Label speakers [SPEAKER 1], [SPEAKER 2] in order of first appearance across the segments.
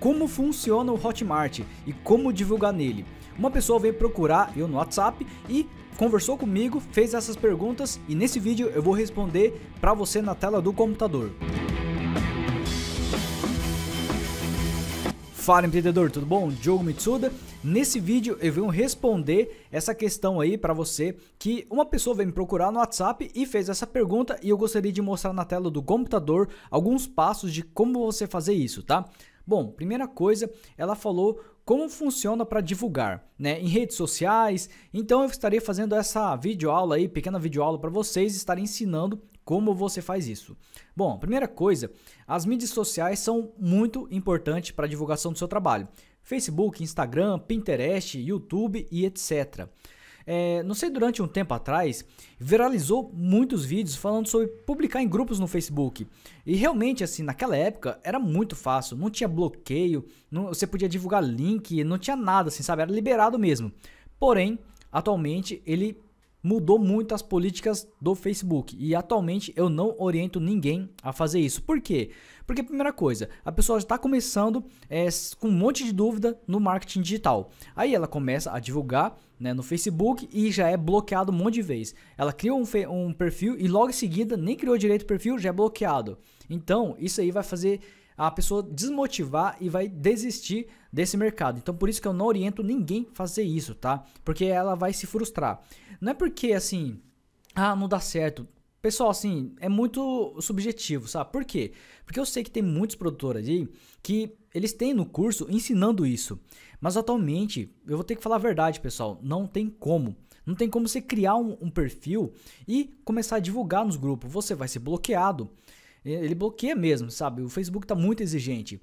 [SPEAKER 1] como funciona o Hotmart e como divulgar nele. Uma pessoa veio procurar eu no WhatsApp e conversou comigo, fez essas perguntas e nesse vídeo eu vou responder para você na tela do computador. Fala empreendedor, tudo bom? Diogo Mitsuda. Nesse vídeo eu venho responder essa questão aí para você que uma pessoa veio me procurar no WhatsApp e fez essa pergunta e eu gostaria de mostrar na tela do computador alguns passos de como você fazer isso, tá? Bom, primeira coisa, ela falou como funciona para divulgar, né, em redes sociais. Então eu estarei fazendo essa videoaula aí, pequena videoaula para vocês, estarei ensinando como você faz isso. Bom, primeira coisa, as mídias sociais são muito importantes para a divulgação do seu trabalho. Facebook, Instagram, Pinterest, YouTube e etc. É, não sei, durante um tempo atrás, viralizou muitos vídeos falando sobre publicar em grupos no Facebook. E realmente, assim, naquela época era muito fácil, não tinha bloqueio, não, você podia divulgar link, não tinha nada, assim, sabe? Era liberado mesmo. Porém, atualmente ele mudou muito as políticas do Facebook e atualmente eu não oriento ninguém a fazer isso. Por quê? Porque, primeira coisa, a pessoa está começando é, com um monte de dúvida no marketing digital. Aí ela começa a divulgar né, no Facebook e já é bloqueado um monte de vez. Ela cria um, um perfil e logo em seguida nem criou direito o perfil, já é bloqueado. Então, isso aí vai fazer a pessoa desmotivar e vai desistir desse mercado. Então por isso que eu não oriento ninguém fazer isso, tá? Porque ela vai se frustrar. Não é porque assim, ah, não dá certo. Pessoal, assim, é muito subjetivo, sabe? Por quê? Porque eu sei que tem muitos produtores aí que eles têm no curso ensinando isso. Mas atualmente, eu vou ter que falar a verdade, pessoal, não tem como. Não tem como você criar um, um perfil e começar a divulgar nos grupos. Você vai ser bloqueado. Ele bloqueia mesmo, sabe? O Facebook está muito exigente.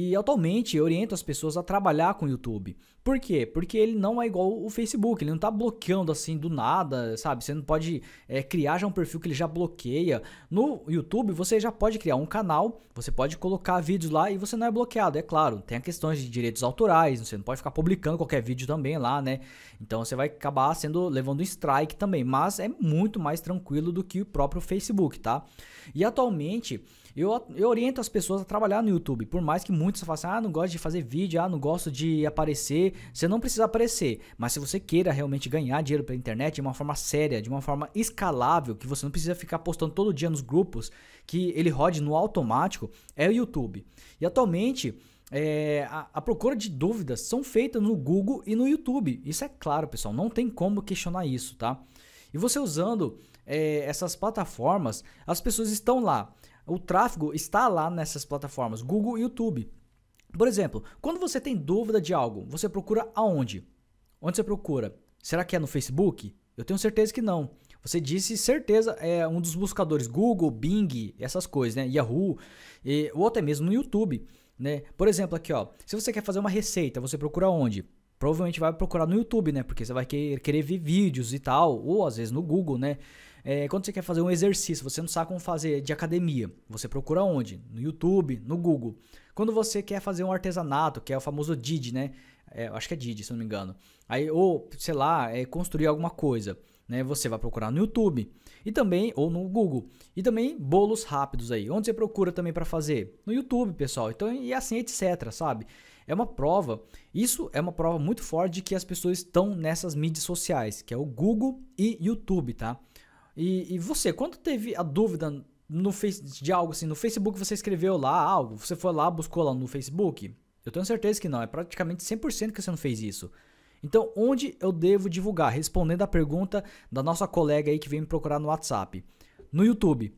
[SPEAKER 1] E atualmente eu oriento as pessoas a trabalhar com o YouTube. Por quê? Porque ele não é igual o Facebook, ele não está bloqueando assim do nada, sabe? Você não pode é, criar já um perfil que ele já bloqueia. No YouTube você já pode criar um canal, você pode colocar vídeos lá e você não é bloqueado, é claro. Tem a questão de direitos autorais, você não pode ficar publicando qualquer vídeo também lá, né? Então você vai acabar sendo levando um strike também, mas é muito mais tranquilo do que o próprio Facebook, tá? E atualmente eu, eu oriento as pessoas a trabalhar no YouTube, por mais que muitos façam, assim, ah, não gosto de fazer vídeo, ah, não gosto de aparecer. Você não precisa aparecer, mas se você queira realmente ganhar dinheiro pela internet de uma forma séria, de uma forma escalável, que você não precisa ficar postando todo dia nos grupos, que ele rode no automático, é o YouTube. E atualmente. É, a, a, procura de dúvidas são feitas no Google e no YouTube. Isso é claro, pessoal. Não tem como questionar isso, tá? E você usando é, essas plataformas, as pessoas estão lá o tráfego está lá nessas plataformas, Google e YouTube. Por exemplo, quando você tem dúvida de algo, você procura aonde? Onde você procura? Será que é no Facebook? Eu tenho certeza que não. Você disse certeza é um dos buscadores Google, Bing, essas coisas, né? Yahoo, e, ou até mesmo no YouTube, né? Por exemplo, aqui ó, se você quer fazer uma receita, você procura onde? Provavelmente vai procurar no YouTube, né? Porque você vai querer ver vídeos e tal, ou às vezes no Google, né? É, quando você quer fazer um exercício, você não sabe como fazer de academia, você procura onde? No YouTube, no Google. Quando você quer fazer um artesanato, que é o famoso Didi, né? É, acho que é Didi, se não me engano. Aí, ou, sei lá, é construir alguma coisa. Né, você vai procurar no YouTube e também ou no Google. E também bolos rápidos aí. Onde você procura também para fazer? No YouTube, pessoal. Então, e assim etc, sabe? É uma prova. Isso é uma prova muito forte de que as pessoas estão nessas mídias sociais, que é o Google e YouTube, tá? E, e você, quando teve a dúvida no face, de algo assim, no Facebook você escreveu lá algo, você foi lá, buscou lá no Facebook? Eu tenho certeza que não, é praticamente 100% que você não fez isso. Então, onde eu devo divulgar? Respondendo a pergunta da nossa colega aí que veio me procurar no WhatsApp. No YouTube.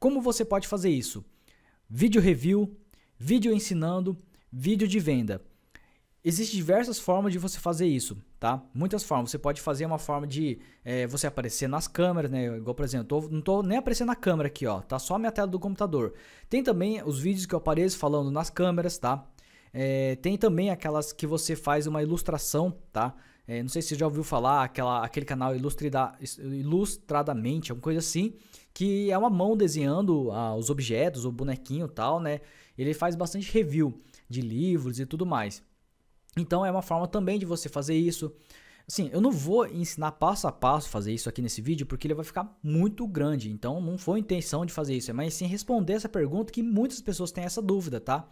[SPEAKER 1] Como você pode fazer isso? Vídeo review, vídeo ensinando, vídeo de venda. Existem diversas formas de você fazer isso, tá? Muitas formas. Você pode fazer uma forma de é, você aparecer nas câmeras, né? Igual, por exemplo, tô, não tô nem aparecendo na câmera aqui, ó. Tá só a minha tela do computador. Tem também os vídeos que eu apareço falando nas câmeras, tá? É, tem também aquelas que você faz uma ilustração, tá? É, não sei se você já ouviu falar, aquela, aquele canal Ilustrida, Ilustradamente, alguma coisa assim, que é uma mão desenhando ah, os objetos, o bonequinho e tal, né? Ele faz bastante review de livros e tudo mais. Então é uma forma também de você fazer isso. Assim, eu não vou ensinar passo a passo fazer isso aqui nesse vídeo, porque ele vai ficar muito grande. Então não foi a intenção de fazer isso, é mas sim responder essa pergunta que muitas pessoas têm essa dúvida, tá?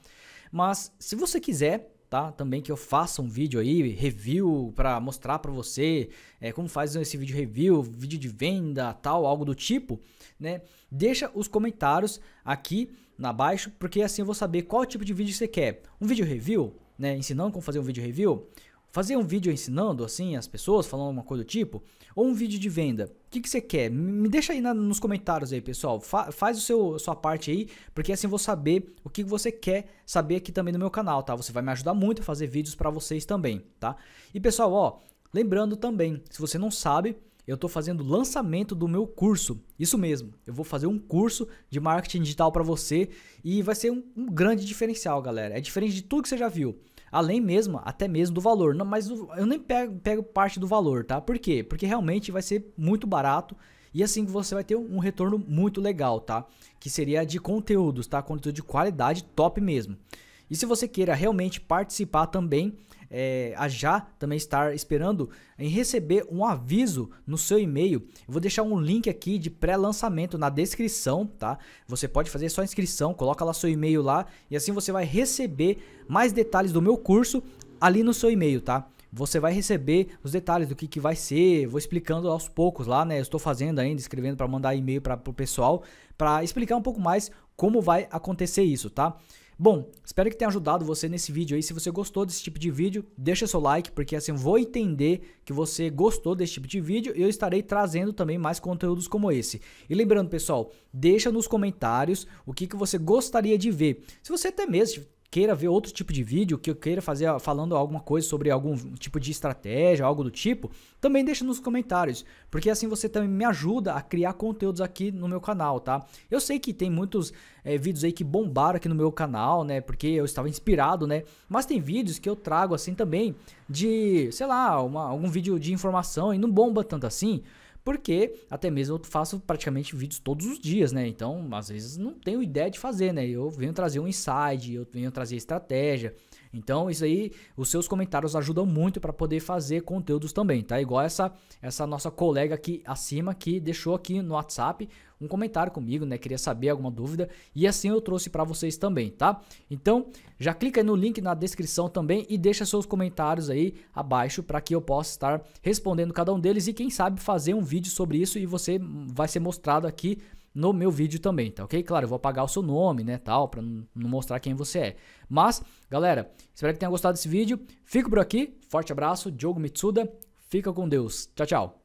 [SPEAKER 1] Mas se você quiser, tá? Também que eu faça um vídeo aí, review, para mostrar para você é, como faz esse vídeo review, vídeo de venda, tal, algo do tipo, né? Deixa os comentários aqui na baixo, porque assim eu vou saber qual tipo de vídeo você quer. Um vídeo review? né, ensinando como fazer um vídeo review, fazer um vídeo ensinando assim as pessoas, falando alguma coisa do tipo, ou um vídeo de venda. O que, que você quer? Me deixa aí na, nos comentários aí, pessoal. Fa faz o seu sua parte aí, porque assim eu vou saber o que você quer saber aqui também no meu canal, tá? Você vai me ajudar muito a fazer vídeos para vocês também, tá? E pessoal, ó, lembrando também, se você não sabe, eu estou fazendo o lançamento do meu curso. Isso mesmo, eu vou fazer um curso de marketing digital para você e vai ser um, um, grande diferencial, galera. É diferente de tudo que você já viu. Além mesmo, até mesmo do valor. Não, mas eu nem pego, pego parte do valor, tá? Por quê? Porque realmente vai ser muito barato. E assim você vai ter um retorno muito legal, tá? Que seria de conteúdos, tá? Conteúdo de qualidade top mesmo. E se você queira realmente participar também, é, a já também estar esperando em receber um aviso no seu e-mail. Eu vou deixar um link aqui de pré-lançamento na descrição, tá? Você pode fazer só inscrição, coloca lá seu e-mail lá e assim você vai receber mais detalhes do meu curso ali no seu e-mail, tá? você vai receber os detalhes do que, que vai ser, vou explicando aos poucos lá, né? Eu estou fazendo ainda, escrevendo para mandar e-mail para o pessoal, para explicar um pouco mais como vai acontecer isso, tá? Bom, espero que tenha ajudado você nesse vídeo aí. Se você gostou desse tipo de vídeo, deixa seu like, porque assim eu vou entender que você gostou desse tipo de vídeo e eu estarei trazendo também mais conteúdos como esse. E lembrando, pessoal, deixa nos comentários o que, que você gostaria de ver. Se você até mesmo queira ver outro tipo de vídeo, que eu queira fazer falando alguma coisa sobre algum tipo de estratégia, algo do tipo, também deixa nos comentários, porque assim você também me ajuda a criar conteúdos aqui no meu canal, tá? Eu sei que tem muitos é, vídeos aí que bombaram aqui no meu canal, né? Porque eu estava inspirado, né? Mas tem vídeos que eu trago assim também de, sei lá, uma, algum vídeo de informação e não bomba tanto assim porque até mesmo eu faço praticamente vídeos todos os dias, né? Então, às vezes não tenho ideia de fazer, né? Eu venho trazer um insight, eu venho trazer estratégia, então, isso aí, os seus comentários ajudam muito para poder fazer conteúdos também, tá? Igual essa essa nossa colega aqui acima que deixou aqui no WhatsApp um comentário comigo, né? Queria saber alguma dúvida e assim eu trouxe para vocês também, tá? Então, já clica no link na descrição também e deixa seus comentários aí abaixo para que eu possa estar respondendo cada um deles e quem sabe fazer um vídeo sobre isso e você vai ser mostrado aqui no meu vídeo também, tá ok? Claro, eu vou apagar o seu nome, né, tal, para não mostrar quem você é. Mas, galera, espero que tenham gostado desse vídeo. Fico por aqui, forte abraço, Diogo Mitsuda, fica com Deus. Tchau, tchau.